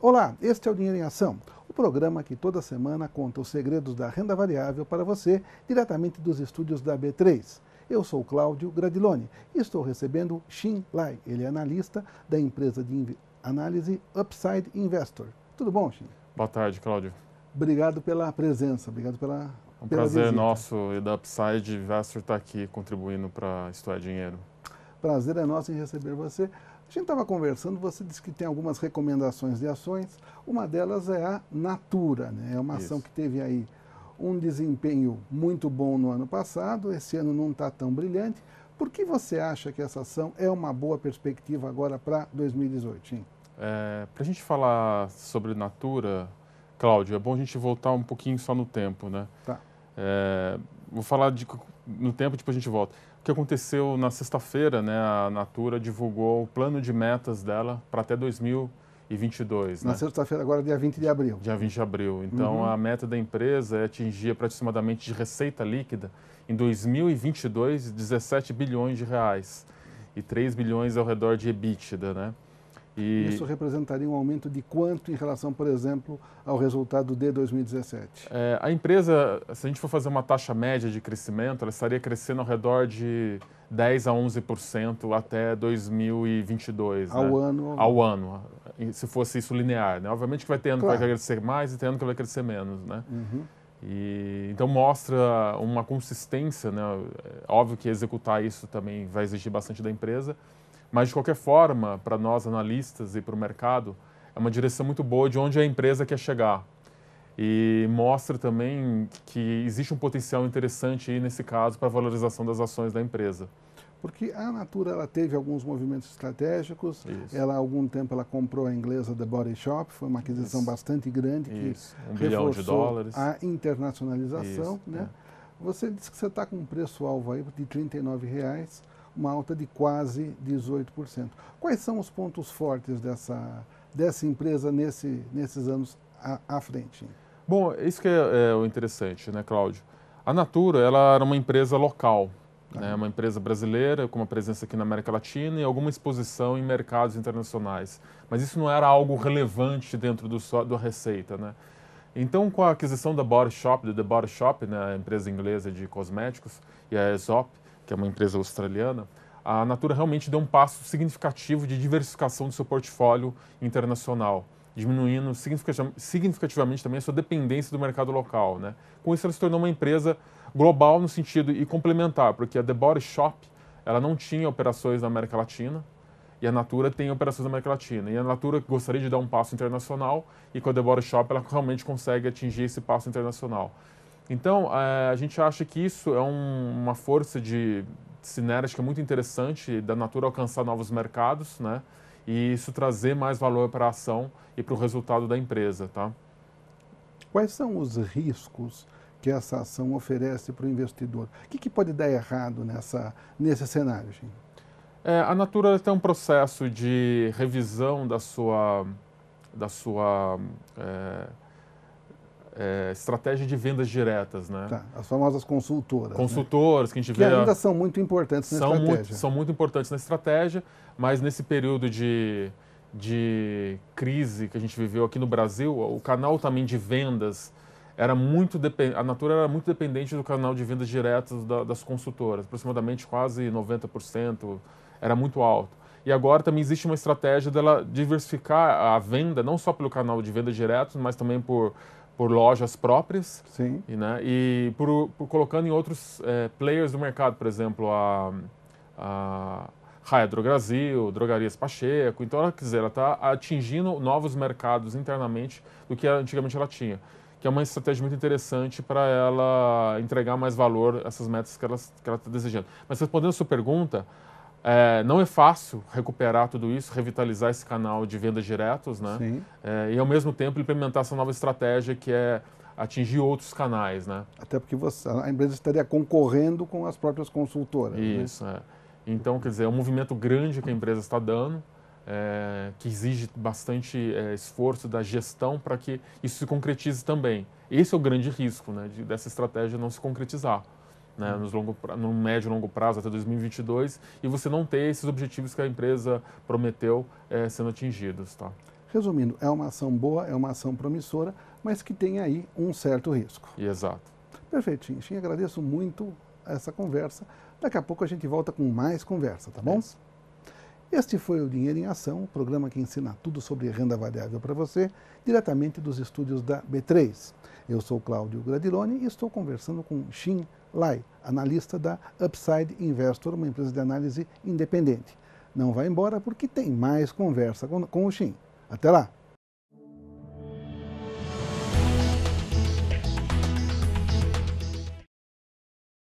Olá, este é o Dinheiro em Ação, o programa que toda semana conta os segredos da renda variável para você diretamente dos estúdios da B3. Eu sou Cláudio Gradiloni e estou recebendo Xin Lai, ele é analista da empresa de análise Upside Investor. Tudo bom, Xin? Boa tarde, Cláudio. Obrigado pela presença, obrigado pela. É um pela prazer visita. nosso e da Upside Investor estar aqui contribuindo para Isto é Dinheiro. Prazer é nosso em receber você. A gente estava conversando, você disse que tem algumas recomendações de ações. Uma delas é a Natura, né? É uma Isso. ação que teve aí um desempenho muito bom no ano passado, esse ano não está tão brilhante. Por que você acha que essa ação é uma boa perspectiva agora para 2018? É, para a gente falar sobre Natura, Cláudio, é bom a gente voltar um pouquinho só no tempo, né? Tá. É, vou falar de no tempo, depois a gente volta. O que aconteceu na sexta-feira, né? A Natura divulgou o plano de metas dela para até 2022. Na né? sexta-feira, agora dia 20 de abril. Dia 20 de abril. Então, uhum. a meta da empresa é atingir aproximadamente de receita líquida em 2022 17 bilhões de reais e 3 bilhões ao redor de EBITDA, né? E... Isso representaria um aumento de quanto em relação, por exemplo, ao resultado de 2017? É, a empresa, se a gente for fazer uma taxa média de crescimento, ela estaria crescendo ao redor de 10 a 11% até 2022. Ao né? ano? Ao ano, se fosse isso linear. Né? Obviamente que vai ter ano claro. que vai crescer mais e tem ano que vai crescer menos. Né? Uhum. E, então mostra uma consistência, né? É óbvio que executar isso também vai exigir bastante da empresa, mas, de qualquer forma, para nós analistas e para o mercado, é uma direção muito boa de onde a empresa quer chegar. E mostra também que existe um potencial interessante aí, nesse caso, para a valorização das ações da empresa porque a Natura ela teve alguns movimentos estratégicos. Isso. Ela há algum tempo ela comprou a inglesa The Body Shop, foi uma aquisição Isso. bastante grande que Isso. um bilhão de dólares. a internacionalização, né? É. Você disse que você está com um preço alvo aí de 39 reais uma alta de quase 18%. Quais são os pontos fortes dessa, dessa empresa nesse, nesses anos à, à frente? Bom, isso que é, é, o interessante, né, Cláudio? A Natura ela era uma empresa local, ah. né, uma empresa brasileira com uma presença aqui na América Latina e alguma exposição em mercados internacionais. Mas isso não era algo relevante dentro do, da receita, né? Então, com a aquisição da Body Shop, da The Body Shop, né, a empresa inglesa de cosméticos, e a Esop que é uma empresa australiana, a Natura realmente deu um passo significativo de diversificação do seu portfólio internacional, diminuindo significativamente também a sua dependência do mercado local. Né? Com isso, ela se tornou uma empresa global no sentido e complementar, porque a The Body Shop ela não tinha operações na América Latina, e a Natura tem operações na América Latina. E a Natura gostaria de dar um passo internacional e com a The Body Shop ela realmente consegue atingir esse passo internacional. Então, eh, a gente acha que isso é um, uma força de sinérgica muito interessante da Natura alcançar novos mercados, né? E isso trazer mais valor para a ação e para o resultado da empresa, tá? Quais são os riscos que essa ação oferece para o investidor? O que, que, pode dar errado nessa, nesse cenário, gente? É, a Natura tem um processo de revisão da sua, da sua é, é, estratégia de vendas diretas, né? Tá, as famosas consultoras. Consultoras né? que a gente vê. Que ainda são muito importantes na são estratégia. Muito, são muito importantes na estratégia, mas nesse período de, de crise que a gente viveu aqui no Brasil, o canal também de vendas era muito a Natura era muito dependente do canal de vendas diretas da, das consultoras, aproximadamente quase 90%, era muito alto. E agora também existe uma estratégia dela diversificar a venda, não só pelo canal de venda direto, mas também por, por lojas próprias. Sim. E, né, e por, por colocando em outros é, players do mercado, por exemplo, a, a Raia Brasil Drogarias Pacheco. Então, ela quiser, ela está atingindo novos mercados internamente do que antigamente ela tinha. Que é uma estratégia muito interessante para ela entregar mais valor a essas metas que ela está que ela tá desejando. Mas respondendo a sua pergunta, é, não é fácil recuperar tudo isso, revitalizar esse canal de vendas diretos, né? Sim. É, e ao mesmo tempo implementar essa nova estratégia que é atingir outros canais, né? Até porque você, a empresa estaria concorrendo com as próprias consultoras. Né? Isso. Né? É. Então, quer dizer, é um movimento grande que a empresa está dando, é, que exige bastante é, esforço da gestão para que isso se concretize também. Esse é o grande risco, né, de, dessa estratégia não se concretizar né, nos longo, no médio e longo prazo, até 2022, e você não ter esses objetivos que a empresa prometeu é, sendo atingidos. Tá? Resumindo, é uma ação boa, é uma ação promissora, mas que tem aí um certo risco. E exato. Perfeitinho. Xim, agradeço muito essa conversa. Daqui a pouco a gente volta com mais conversa, tá bom? É este foi o Dinheiro em Ação, o programa que ensina tudo sobre renda variável para você, diretamente dos estúdios da B3. Eu sou Cláudio Gradiloni e estou conversando com Xin Lai, analista da Upside Investor, uma empresa de análise independente. Não vá embora porque tem mais conversa com, com o Xin. Até lá!